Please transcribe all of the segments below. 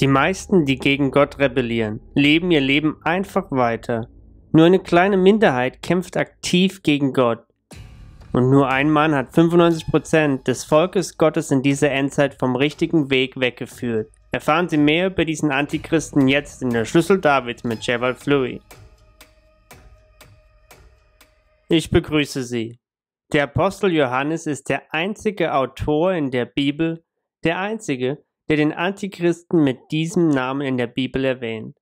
Die meisten, die gegen Gott rebellieren, leben ihr Leben einfach weiter. Nur eine kleine Minderheit kämpft aktiv gegen Gott. Und nur ein Mann hat 95% des Volkes Gottes in dieser Endzeit vom richtigen Weg weggeführt. Erfahren Sie mehr über diesen Antichristen jetzt in der Schlüssel Davids mit Cheval Fleury. Ich begrüße Sie. Der Apostel Johannes ist der einzige Autor in der Bibel, der einzige, der den Antichristen mit diesem Namen in der Bibel erwähnt.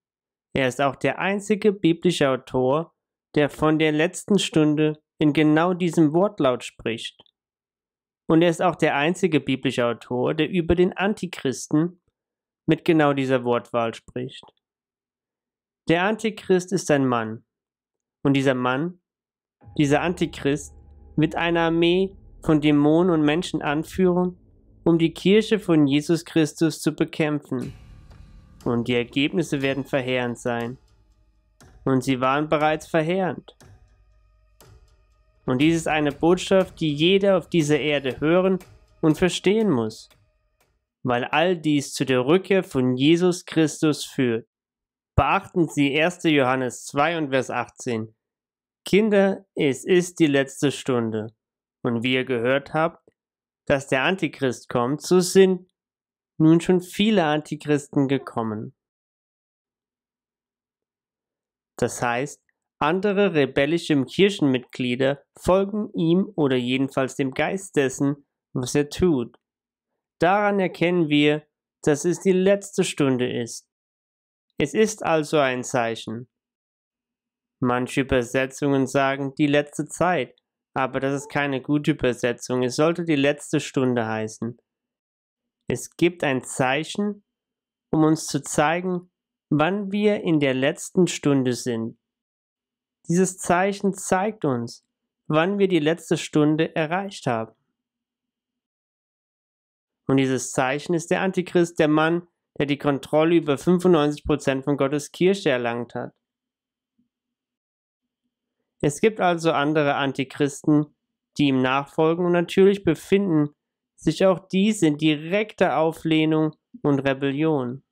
Er ist auch der einzige biblische Autor, der von der letzten Stunde in genau diesem Wortlaut spricht. Und er ist auch der einzige biblische Autor, der über den Antichristen mit genau dieser Wortwahl spricht. Der Antichrist ist ein Mann. Und dieser Mann, dieser Antichrist, wird eine Armee von Dämonen und Menschen anführen, um die Kirche von Jesus Christus zu bekämpfen. Und die Ergebnisse werden verheerend sein. Und sie waren bereits verheerend. Und dies ist eine Botschaft, die jeder auf dieser Erde hören und verstehen muss, weil all dies zu der Rückkehr von Jesus Christus führt. Beachten Sie 1. Johannes 2 und Vers 18. Kinder, es ist die letzte Stunde. Und wie ihr gehört habt, dass der Antichrist kommt, so sind nun schon viele Antichristen gekommen. Das heißt, andere rebellische Kirchenmitglieder folgen ihm oder jedenfalls dem Geist dessen, was er tut. Daran erkennen wir, dass es die letzte Stunde ist. Es ist also ein Zeichen. Manche Übersetzungen sagen die letzte Zeit, aber das ist keine gute Übersetzung. Es sollte die letzte Stunde heißen. Es gibt ein Zeichen, um uns zu zeigen, wann wir in der letzten Stunde sind. Dieses Zeichen zeigt uns, wann wir die letzte Stunde erreicht haben. Und dieses Zeichen ist der Antichrist, der Mann, der die Kontrolle über 95% von Gottes Kirche erlangt hat. Es gibt also andere Antichristen, die ihm nachfolgen und natürlich befinden sich auch diese in direkter Auflehnung und Rebellion.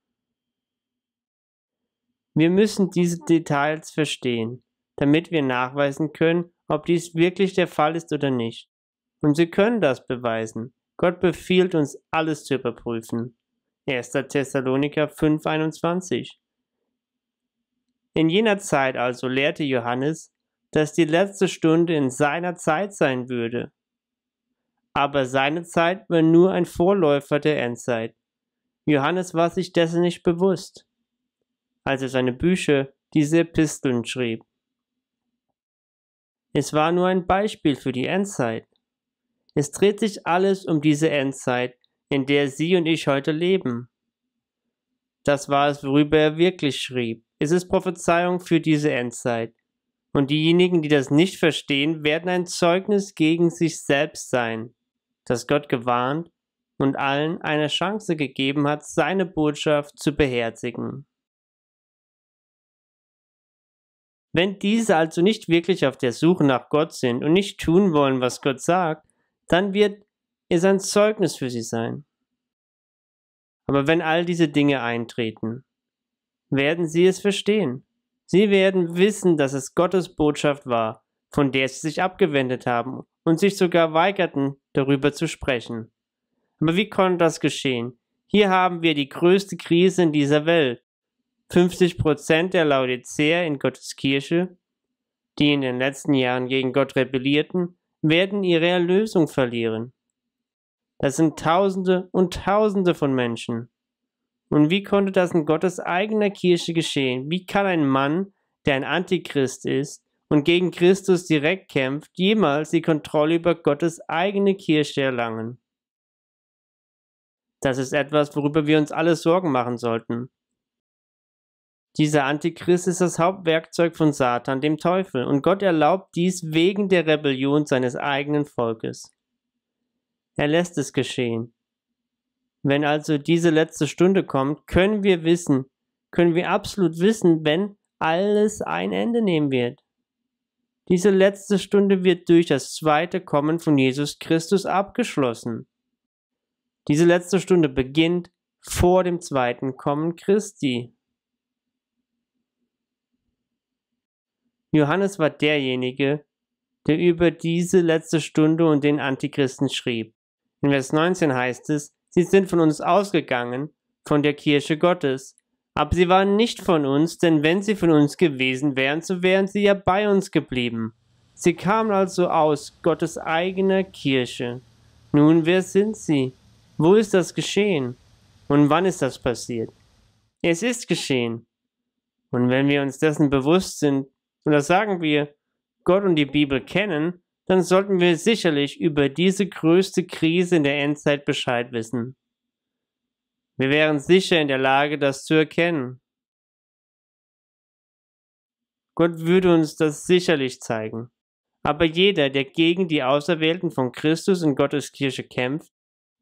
Wir müssen diese Details verstehen, damit wir nachweisen können, ob dies wirklich der Fall ist oder nicht. Und sie können das beweisen. Gott befiehlt uns, alles zu überprüfen. 1. Thessaloniker 5,21 In jener Zeit also lehrte Johannes, dass die letzte Stunde in seiner Zeit sein würde. Aber seine Zeit war nur ein Vorläufer der Endzeit. Johannes war sich dessen nicht bewusst, als er seine Bücher, diese Episteln schrieb. Es war nur ein Beispiel für die Endzeit. Es dreht sich alles um diese Endzeit, in der Sie und ich heute leben. Das war es, worüber er wirklich schrieb. Es ist Prophezeiung für diese Endzeit. Und diejenigen, die das nicht verstehen, werden ein Zeugnis gegen sich selbst sein, dass Gott gewarnt und allen eine Chance gegeben hat, seine Botschaft zu beherzigen. Wenn diese also nicht wirklich auf der Suche nach Gott sind und nicht tun wollen, was Gott sagt, dann wird es ein Zeugnis für sie sein. Aber wenn all diese Dinge eintreten, werden sie es verstehen Sie werden wissen, dass es Gottes Botschaft war, von der sie sich abgewendet haben und sich sogar weigerten, darüber zu sprechen. Aber wie konnte das geschehen? Hier haben wir die größte Krise in dieser Welt. 50 Prozent der Laodicea in Gottes Kirche, die in den letzten Jahren gegen Gott rebellierten, werden ihre Erlösung verlieren. Das sind Tausende und Tausende von Menschen. Und wie konnte das in Gottes eigener Kirche geschehen? Wie kann ein Mann, der ein Antichrist ist und gegen Christus direkt kämpft, jemals die Kontrolle über Gottes eigene Kirche erlangen? Das ist etwas, worüber wir uns alle Sorgen machen sollten. Dieser Antichrist ist das Hauptwerkzeug von Satan, dem Teufel, und Gott erlaubt dies wegen der Rebellion seines eigenen Volkes. Er lässt es geschehen, wenn also diese letzte Stunde kommt, können wir wissen, können wir absolut wissen, wenn alles ein Ende nehmen wird. Diese letzte Stunde wird durch das zweite Kommen von Jesus Christus abgeschlossen. Diese letzte Stunde beginnt vor dem zweiten Kommen Christi. Johannes war derjenige, der über diese letzte Stunde und den Antichristen schrieb. In Vers 19 heißt es, Sie sind von uns ausgegangen, von der Kirche Gottes. Aber sie waren nicht von uns, denn wenn sie von uns gewesen wären, so wären sie ja bei uns geblieben. Sie kamen also aus Gottes eigener Kirche. Nun, wer sind sie? Wo ist das geschehen? Und wann ist das passiert? Es ist geschehen. Und wenn wir uns dessen bewusst sind, und das sagen wir, Gott und die Bibel kennen, dann sollten wir sicherlich über diese größte Krise in der Endzeit Bescheid wissen. Wir wären sicher in der Lage, das zu erkennen. Gott würde uns das sicherlich zeigen. Aber jeder, der gegen die Auserwählten von Christus in Gottes Kirche kämpft,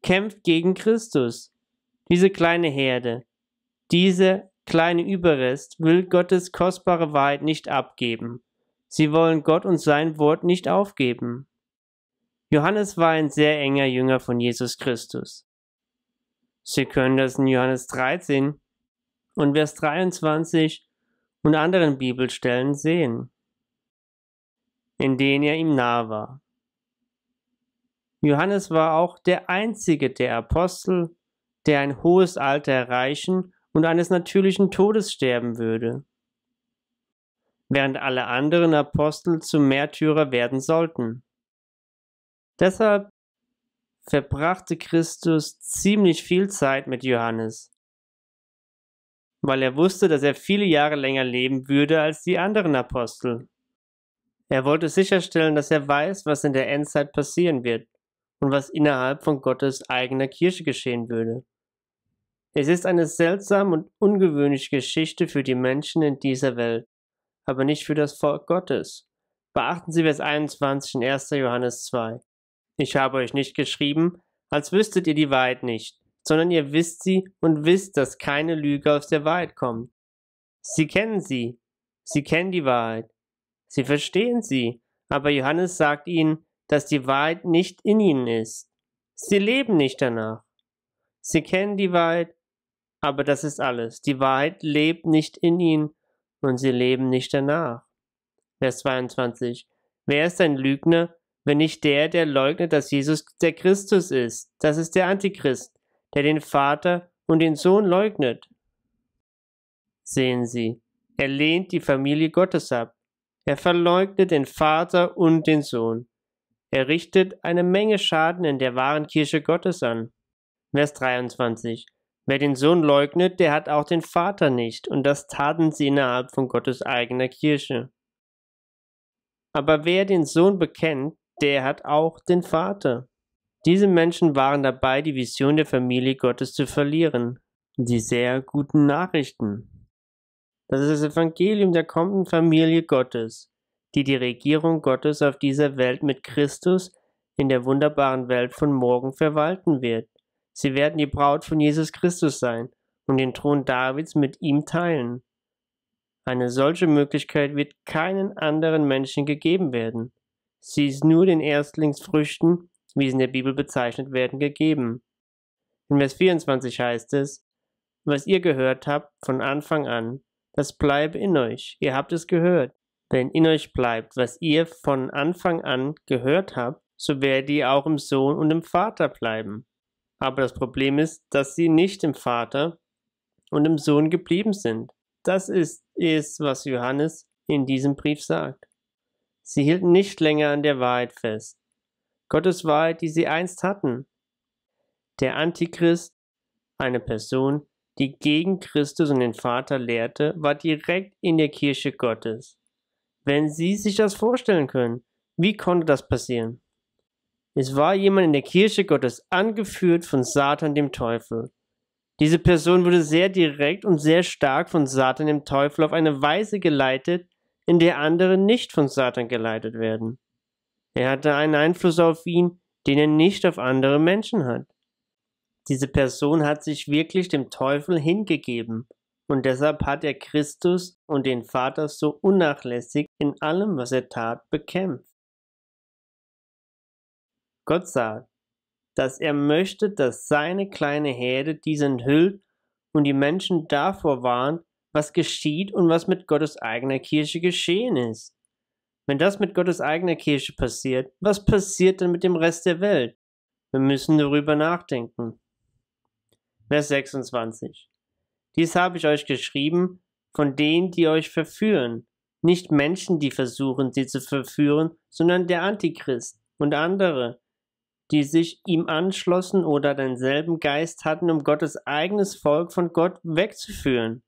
kämpft gegen Christus. Diese kleine Herde, dieser kleine Überrest will Gottes kostbare Wahrheit nicht abgeben. Sie wollen Gott und sein Wort nicht aufgeben. Johannes war ein sehr enger Jünger von Jesus Christus. Sie können das in Johannes 13 und Vers 23 und anderen Bibelstellen sehen, in denen er ihm nahe war. Johannes war auch der einzige der Apostel, der ein hohes Alter erreichen und eines natürlichen Todes sterben würde während alle anderen Apostel zu Märtyrer werden sollten. Deshalb verbrachte Christus ziemlich viel Zeit mit Johannes, weil er wusste, dass er viele Jahre länger leben würde als die anderen Apostel. Er wollte sicherstellen, dass er weiß, was in der Endzeit passieren wird und was innerhalb von Gottes eigener Kirche geschehen würde. Es ist eine seltsame und ungewöhnliche Geschichte für die Menschen in dieser Welt aber nicht für das Volk Gottes. Beachten Sie Vers 21 in 1. Johannes 2. Ich habe euch nicht geschrieben, als wüsstet ihr die Wahrheit nicht, sondern ihr wisst sie und wisst, dass keine Lüge aus der Wahrheit kommt. Sie kennen sie, sie kennen die Wahrheit, sie verstehen sie, aber Johannes sagt ihnen, dass die Wahrheit nicht in ihnen ist. Sie leben nicht danach. Sie kennen die Wahrheit, aber das ist alles. Die Wahrheit lebt nicht in ihnen und sie leben nicht danach. Vers 22. Wer ist ein Lügner, wenn nicht der, der leugnet, dass Jesus der Christus ist? Das ist der Antichrist, der den Vater und den Sohn leugnet. Sehen Sie, er lehnt die Familie Gottes ab. Er verleugnet den Vater und den Sohn. Er richtet eine Menge Schaden in der wahren Kirche Gottes an. Vers 23. Wer den Sohn leugnet, der hat auch den Vater nicht, und das taten sie innerhalb von Gottes eigener Kirche. Aber wer den Sohn bekennt, der hat auch den Vater. Diese Menschen waren dabei, die Vision der Familie Gottes zu verlieren, die sehr guten Nachrichten. Das ist das Evangelium der kommenden Familie Gottes, die die Regierung Gottes auf dieser Welt mit Christus in der wunderbaren Welt von morgen verwalten wird. Sie werden die Braut von Jesus Christus sein und den Thron Davids mit ihm teilen. Eine solche Möglichkeit wird keinen anderen Menschen gegeben werden. Sie ist nur den Erstlingsfrüchten, wie sie in der Bibel bezeichnet werden, gegeben. In Vers 24 heißt es, was ihr gehört habt von Anfang an, das bleibt in euch, ihr habt es gehört. Wenn in euch bleibt, was ihr von Anfang an gehört habt, so werdet ihr auch im Sohn und im Vater bleiben. Aber das Problem ist, dass sie nicht im Vater und im Sohn geblieben sind. Das ist es, was Johannes in diesem Brief sagt. Sie hielten nicht länger an der Wahrheit fest. Gottes Wahrheit, die sie einst hatten. Der Antichrist, eine Person, die gegen Christus und den Vater lehrte, war direkt in der Kirche Gottes. Wenn Sie sich das vorstellen können, wie konnte das passieren? Es war jemand in der Kirche Gottes angeführt von Satan dem Teufel. Diese Person wurde sehr direkt und sehr stark von Satan dem Teufel auf eine Weise geleitet, in der andere nicht von Satan geleitet werden. Er hatte einen Einfluss auf ihn, den er nicht auf andere Menschen hat. Diese Person hat sich wirklich dem Teufel hingegeben, und deshalb hat er Christus und den Vater so unnachlässig in allem, was er tat, bekämpft. Gott sagt, dass er möchte, dass seine kleine Herde dies enthüllt und die Menschen davor warnt, was geschieht und was mit Gottes eigener Kirche geschehen ist. Wenn das mit Gottes eigener Kirche passiert, was passiert dann mit dem Rest der Welt? Wir müssen darüber nachdenken. Vers 26. Dies habe ich euch geschrieben von denen, die euch verführen. Nicht Menschen, die versuchen, sie zu verführen, sondern der Antichrist und andere, die sich ihm anschlossen oder denselben Geist hatten, um Gottes eigenes Volk von Gott wegzuführen.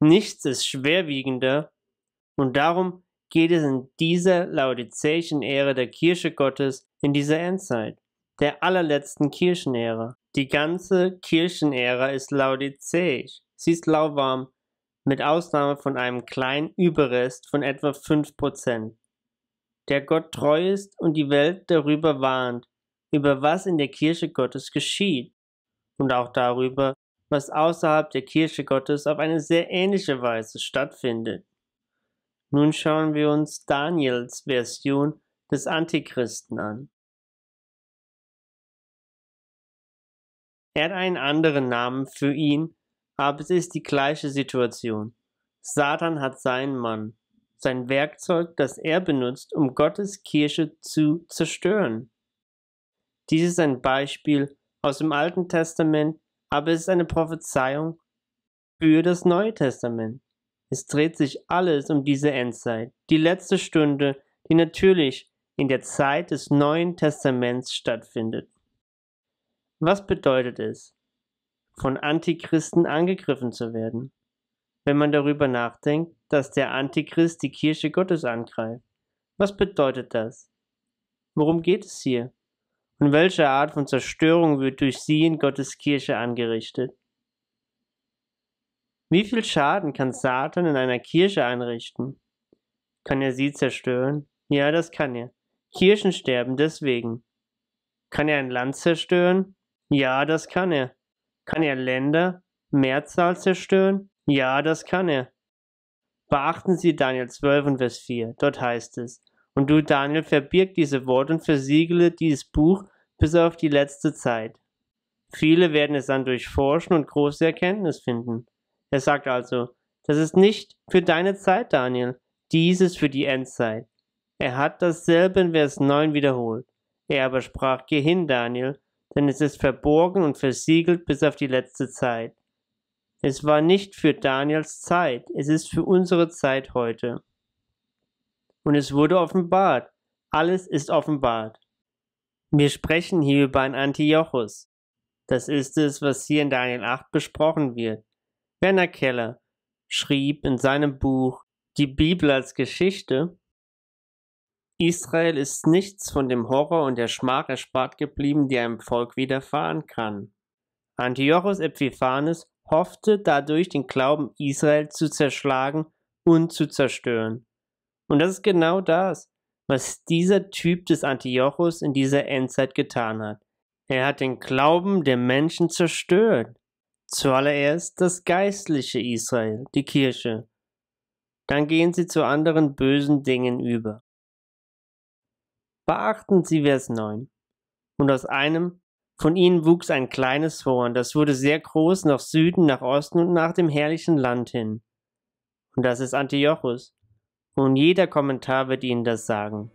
Nichts ist schwerwiegender und darum geht es in dieser laodizeischen Ehre der Kirche Gottes in dieser Endzeit, der allerletzten Kirchenära. Die ganze Kirchenära ist laodizeisch. Sie ist lauwarm, mit Ausnahme von einem kleinen Überrest von etwa 5%, der Gott treu ist und die Welt darüber warnt, über was in der Kirche Gottes geschieht und auch darüber, was außerhalb der Kirche Gottes auf eine sehr ähnliche Weise stattfindet. Nun schauen wir uns Daniels Version des Antichristen an. Er hat einen anderen Namen für ihn, aber es ist die gleiche Situation. Satan hat seinen Mann, sein Werkzeug, das er benutzt, um Gottes Kirche zu zerstören. Dies ist ein Beispiel aus dem Alten Testament, aber es ist eine Prophezeiung für das Neue Testament. Es dreht sich alles um diese Endzeit, die letzte Stunde, die natürlich in der Zeit des Neuen Testaments stattfindet. Was bedeutet es, von Antichristen angegriffen zu werden, wenn man darüber nachdenkt, dass der Antichrist die Kirche Gottes angreift? Was bedeutet das? Worum geht es hier? Und welche Art von Zerstörung wird durch sie in Gottes Kirche angerichtet? Wie viel Schaden kann Satan in einer Kirche anrichten? Kann er sie zerstören? Ja, das kann er. Kirchen sterben deswegen. Kann er ein Land zerstören? Ja, das kann er. Kann er Länder, Mehrzahl zerstören? Ja, das kann er. Beachten Sie Daniel 12 und Vers 4. Dort heißt es, und du, Daniel, verbirg diese Worte und versiegele dieses Buch bis auf die letzte Zeit. Viele werden es dann durchforschen und große Erkenntnis finden. Er sagt also, das ist nicht für deine Zeit, Daniel, dies ist für die Endzeit. Er hat dasselbe in Vers 9 wiederholt. Er aber sprach, geh hin, Daniel, denn es ist verborgen und versiegelt bis auf die letzte Zeit. Es war nicht für Daniels Zeit, es ist für unsere Zeit heute und es wurde offenbart. Alles ist offenbart. Wir sprechen hier über einen Antiochus. Das ist es, was hier in Daniel 8 besprochen wird. Werner Keller schrieb in seinem Buch Die Bibel als Geschichte, Israel ist nichts von dem Horror und der Schmach erspart geblieben, die einem Volk widerfahren kann. Antiochus Epiphanes hoffte dadurch, den Glauben Israel zu zerschlagen und zu zerstören. Und das ist genau das, was dieser Typ des Antiochus in dieser Endzeit getan hat. Er hat den Glauben der Menschen zerstört. Zuallererst das geistliche Israel, die Kirche. Dann gehen sie zu anderen bösen Dingen über. Beachten Sie Vers 9. Und aus einem von ihnen wuchs ein kleines Horn, das wurde sehr groß nach Süden, nach Osten und nach dem herrlichen Land hin. Und das ist Antiochus, und jeder Kommentar wird Ihnen das sagen.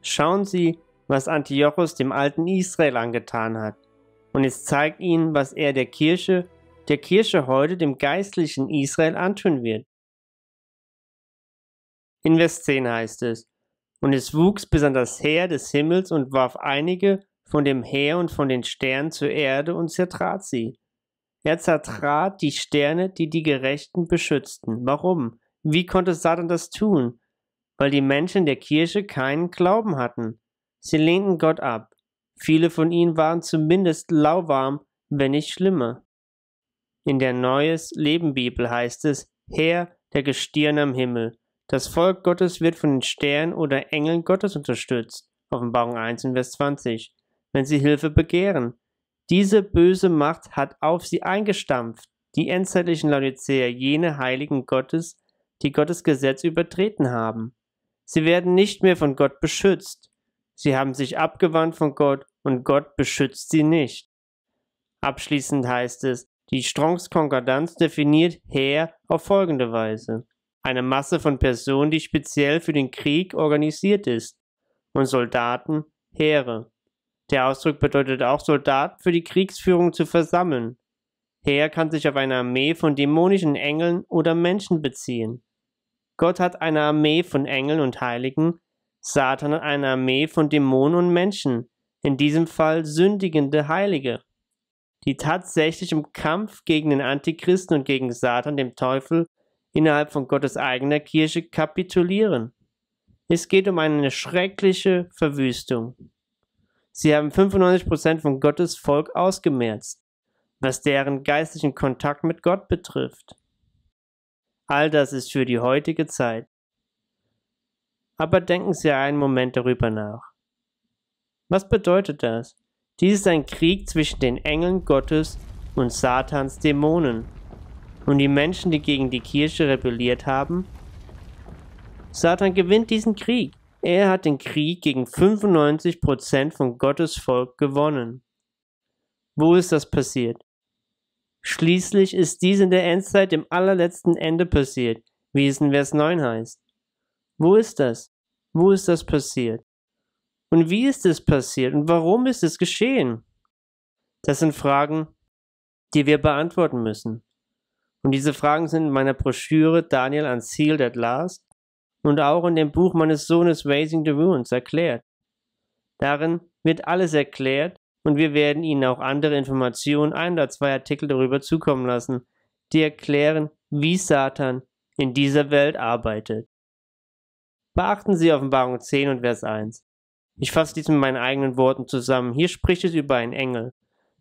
Schauen Sie, was Antiochos dem alten Israel angetan hat, und es zeigt Ihnen, was er der Kirche, der Kirche heute dem geistlichen Israel antun wird. In Vers 10 heißt es, und es wuchs bis an das Heer des Himmels und warf einige von dem Heer und von den Sternen zur Erde und zertrat sie. Er zertrat die Sterne, die die Gerechten beschützten. Warum? Wie konnte Satan das tun? Weil die Menschen der Kirche keinen Glauben hatten. Sie lehnten Gott ab. Viele von ihnen waren zumindest lauwarm, wenn nicht schlimmer. In der Neues Leben Bibel heißt es, Herr der Gestirne am Himmel. Das Volk Gottes wird von den Sternen oder Engeln Gottes unterstützt. Offenbarung 1 in Vers 20. Wenn sie Hilfe begehren. Diese böse Macht hat auf sie eingestampft. Die endzeitlichen Laodicea, jene Heiligen Gottes, die Gottes Gesetz übertreten haben. Sie werden nicht mehr von Gott beschützt. Sie haben sich abgewandt von Gott und Gott beschützt sie nicht. Abschließend heißt es, die Strongs Konkordanz definiert Heer auf folgende Weise. Eine Masse von Personen, die speziell für den Krieg organisiert ist. Und Soldaten, Heere. Der Ausdruck bedeutet auch, Soldaten für die Kriegsführung zu versammeln. Heer kann sich auf eine Armee von dämonischen Engeln oder Menschen beziehen. Gott hat eine Armee von Engeln und Heiligen, Satan hat eine Armee von Dämonen und Menschen, in diesem Fall sündigende Heilige, die tatsächlich im Kampf gegen den Antichristen und gegen Satan, dem Teufel, innerhalb von Gottes eigener Kirche kapitulieren. Es geht um eine schreckliche Verwüstung. Sie haben 95% von Gottes Volk ausgemerzt, was deren geistlichen Kontakt mit Gott betrifft. All das ist für die heutige Zeit. Aber denken Sie einen Moment darüber nach. Was bedeutet das? Dies ist ein Krieg zwischen den Engeln Gottes und Satans Dämonen. Und die Menschen, die gegen die Kirche rebelliert haben? Satan gewinnt diesen Krieg. Er hat den Krieg gegen 95% von Gottes Volk gewonnen. Wo ist das passiert? Schließlich ist dies in der Endzeit im allerletzten Ende passiert, wie es in Vers 9 heißt. Wo ist das? Wo ist das passiert? Und wie ist es passiert? Und warum ist es geschehen? Das sind Fragen, die wir beantworten müssen. Und diese Fragen sind in meiner Broschüre Daniel Unsealed at Last und auch in dem Buch meines Sohnes Raising the Ruins erklärt. Darin wird alles erklärt, und wir werden Ihnen auch andere Informationen, ein oder zwei Artikel darüber zukommen lassen, die erklären, wie Satan in dieser Welt arbeitet. Beachten Sie Offenbarung 10 und Vers 1. Ich fasse dies mit meinen eigenen Worten zusammen. Hier spricht es über einen Engel,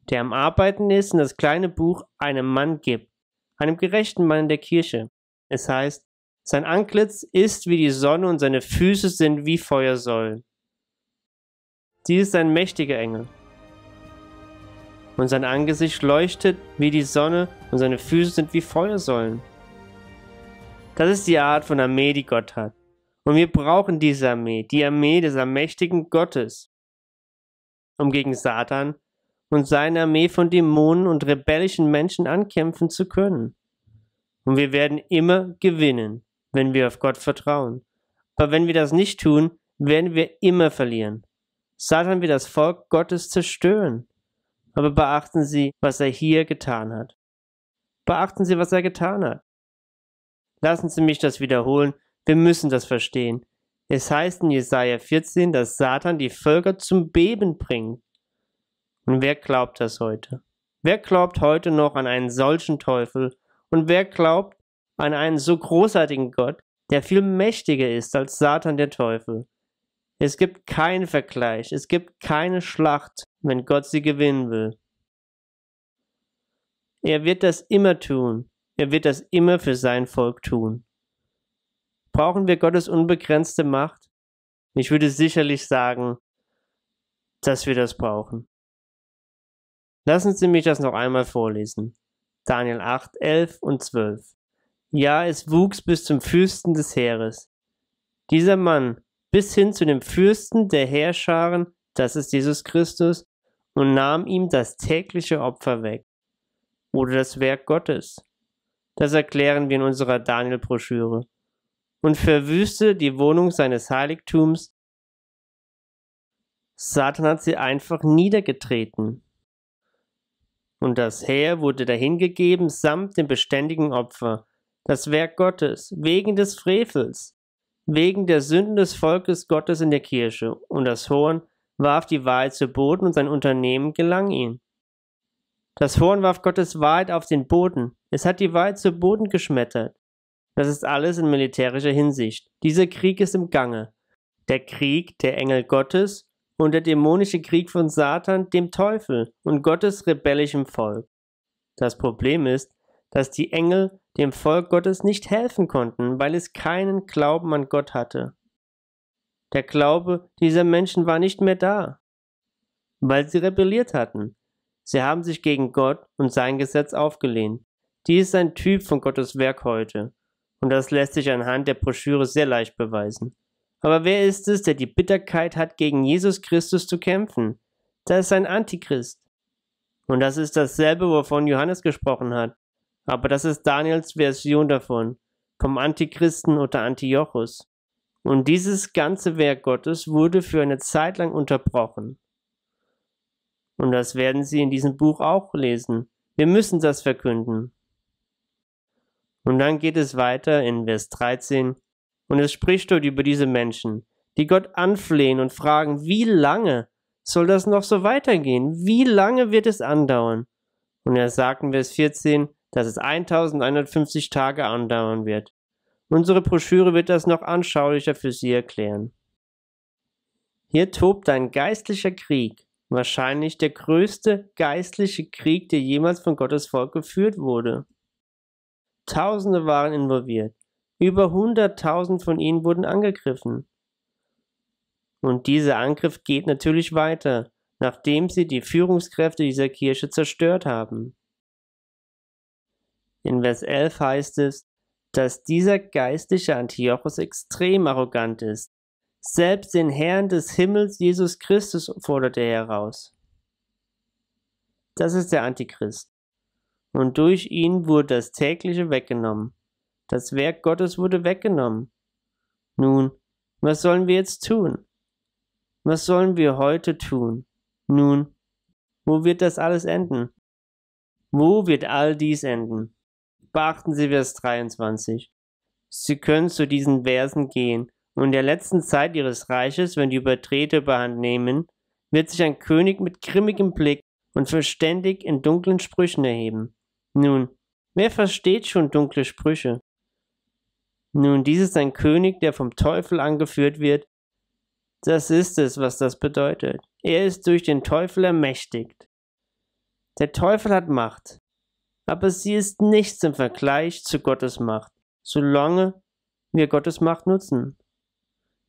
der am Arbeiten ist und das kleine Buch einem Mann gibt, einem gerechten Mann in der Kirche. Es heißt, sein Antlitz ist wie die Sonne und seine Füße sind wie Feuersäulen. Dies ist ein mächtiger Engel, und sein Angesicht leuchtet wie die Sonne und seine Füße sind wie Feuersäulen. Das ist die Art von Armee, die Gott hat. Und wir brauchen diese Armee, die Armee des allmächtigen Gottes, um gegen Satan und seine Armee von Dämonen und rebellischen Menschen ankämpfen zu können. Und wir werden immer gewinnen, wenn wir auf Gott vertrauen. Aber wenn wir das nicht tun, werden wir immer verlieren. Satan wird das Volk Gottes zerstören. Aber beachten Sie, was er hier getan hat. Beachten Sie, was er getan hat. Lassen Sie mich das wiederholen. Wir müssen das verstehen. Es heißt in Jesaja 14, dass Satan die Völker zum Beben bringt. Und wer glaubt das heute? Wer glaubt heute noch an einen solchen Teufel? Und wer glaubt an einen so großartigen Gott, der viel mächtiger ist als Satan der Teufel? Es gibt keinen Vergleich, es gibt keine Schlacht, wenn Gott sie gewinnen will. Er wird das immer tun. Er wird das immer für sein Volk tun. Brauchen wir Gottes unbegrenzte Macht? Ich würde sicherlich sagen, dass wir das brauchen. Lassen Sie mich das noch einmal vorlesen. Daniel 8, 11 und 12. Ja, es wuchs bis zum Fürsten des Heeres. Dieser Mann bis hin zu dem Fürsten der Heerscharen, das ist Jesus Christus, und nahm ihm das tägliche Opfer weg. Oder das Werk Gottes. Das erklären wir in unserer Daniel-Broschüre. Und verwüste die Wohnung seines Heiligtums. Satan hat sie einfach niedergetreten. Und das Heer wurde dahingegeben samt dem beständigen Opfer, das Werk Gottes, wegen des Frevels, wegen der Sünden des Volkes Gottes in der Kirche, und das Horn warf die Wahrheit zu Boden und sein Unternehmen gelang ihm. Das Horn warf Gottes Wahrheit auf den Boden, es hat die Wahrheit zu Boden geschmettert. Das ist alles in militärischer Hinsicht. Dieser Krieg ist im Gange. Der Krieg der Engel Gottes und der dämonische Krieg von Satan, dem Teufel und Gottes rebellischem Volk. Das Problem ist, dass die Engel dem Volk Gottes nicht helfen konnten, weil es keinen Glauben an Gott hatte. Der Glaube dieser Menschen war nicht mehr da, weil sie rebelliert hatten. Sie haben sich gegen Gott und sein Gesetz aufgelehnt. Dies ist ein Typ von Gottes Werk heute, und das lässt sich anhand der Broschüre sehr leicht beweisen. Aber wer ist es, der die Bitterkeit hat, gegen Jesus Christus zu kämpfen? Das ist ein Antichrist. Und das ist dasselbe, wovon Johannes gesprochen hat. Aber das ist Daniels Version davon, vom Antichristen oder Antiochus. Und dieses ganze Werk Gottes wurde für eine Zeit lang unterbrochen. Und das werden Sie in diesem Buch auch lesen. Wir müssen das verkünden. Und dann geht es weiter in Vers 13. Und es spricht dort über diese Menschen, die Gott anflehen und fragen, wie lange soll das noch so weitergehen? Wie lange wird es andauern? Und er sagt in Vers 14, dass es 1150 Tage andauern wird. Unsere Broschüre wird das noch anschaulicher für Sie erklären. Hier tobt ein geistlicher Krieg, wahrscheinlich der größte geistliche Krieg, der jemals von Gottes Volk geführt wurde. Tausende waren involviert, über hunderttausend von ihnen wurden angegriffen. Und dieser Angriff geht natürlich weiter, nachdem sie die Führungskräfte dieser Kirche zerstört haben. In Vers 11 heißt es, dass dieser geistliche Antiochus extrem arrogant ist. Selbst den Herrn des Himmels, Jesus Christus, fordert er heraus. Das ist der Antichrist. Und durch ihn wurde das tägliche weggenommen. Das Werk Gottes wurde weggenommen. Nun, was sollen wir jetzt tun? Was sollen wir heute tun? Nun, wo wird das alles enden? Wo wird all dies enden? beachten Sie Vers 23. Sie können zu diesen Versen gehen, und in der letzten Zeit ihres Reiches, wenn die Übertreter überhand nehmen, wird sich ein König mit grimmigem Blick und verständig in dunklen Sprüchen erheben. Nun, wer versteht schon dunkle Sprüche? Nun, dies ist ein König, der vom Teufel angeführt wird. Das ist es, was das bedeutet. Er ist durch den Teufel ermächtigt. Der Teufel hat Macht aber sie ist nichts im Vergleich zu Gottes Macht, solange wir Gottes Macht nutzen.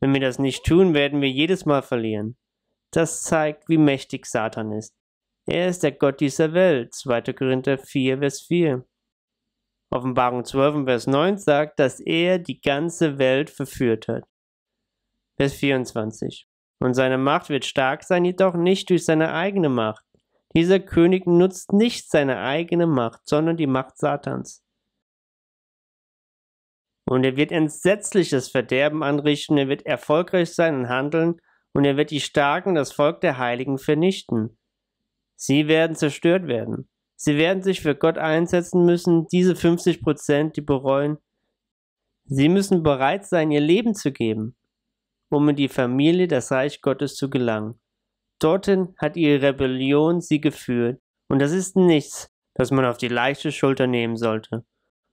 Wenn wir das nicht tun, werden wir jedes Mal verlieren. Das zeigt, wie mächtig Satan ist. Er ist der Gott dieser Welt. 2. Korinther 4, Vers 4. Offenbarung 12, Vers 9 sagt, dass er die ganze Welt verführt hat. Vers 24. Und seine Macht wird stark sein, jedoch nicht durch seine eigene Macht, dieser König nutzt nicht seine eigene Macht, sondern die Macht Satans. Und er wird entsetzliches Verderben anrichten, er wird erfolgreich sein und handeln, und er wird die Starken, das Volk der Heiligen, vernichten. Sie werden zerstört werden. Sie werden sich für Gott einsetzen müssen, diese 50 Prozent, die bereuen. Sie müssen bereit sein, ihr Leben zu geben, um in die Familie, des Reich Gottes zu gelangen. Dorthin hat ihre Rebellion sie geführt, und das ist nichts, das man auf die leichte Schulter nehmen sollte.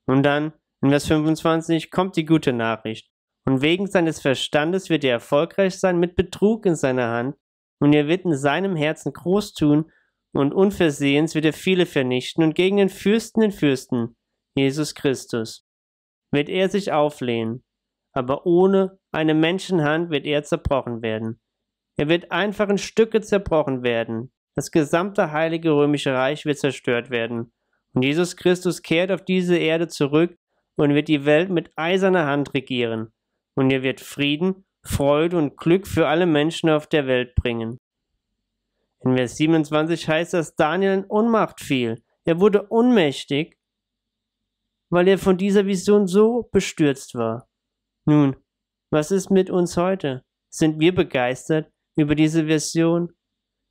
Und dann, in Vers 25, kommt die gute Nachricht. Und wegen seines Verstandes wird er erfolgreich sein mit Betrug in seiner Hand, und er wird in seinem Herzen groß tun, und unversehens wird er viele vernichten und gegen den Fürsten den Fürsten, Jesus Christus, wird er sich auflehnen, aber ohne eine Menschenhand wird er zerbrochen werden. Er wird einfach in Stücke zerbrochen werden. Das gesamte heilige römische Reich wird zerstört werden. Und Jesus Christus kehrt auf diese Erde zurück und wird die Welt mit eiserner Hand regieren. Und er wird Frieden, Freude und Glück für alle Menschen auf der Welt bringen. In Vers 27 heißt, dass Daniel in Unmacht fiel. Er wurde unmächtig, weil er von dieser Vision so bestürzt war. Nun, was ist mit uns heute? Sind wir begeistert über diese Vision?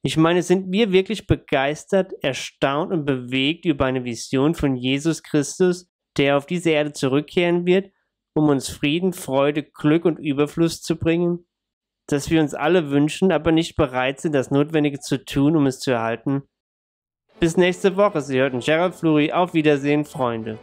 Ich meine, sind wir wirklich begeistert, erstaunt und bewegt über eine Vision von Jesus Christus, der auf diese Erde zurückkehren wird, um uns Frieden, Freude, Glück und Überfluss zu bringen? Dass wir uns alle wünschen, aber nicht bereit sind, das Notwendige zu tun, um es zu erhalten? Bis nächste Woche. Sie hörten Gerald Flury, Auf Wiedersehen, Freunde.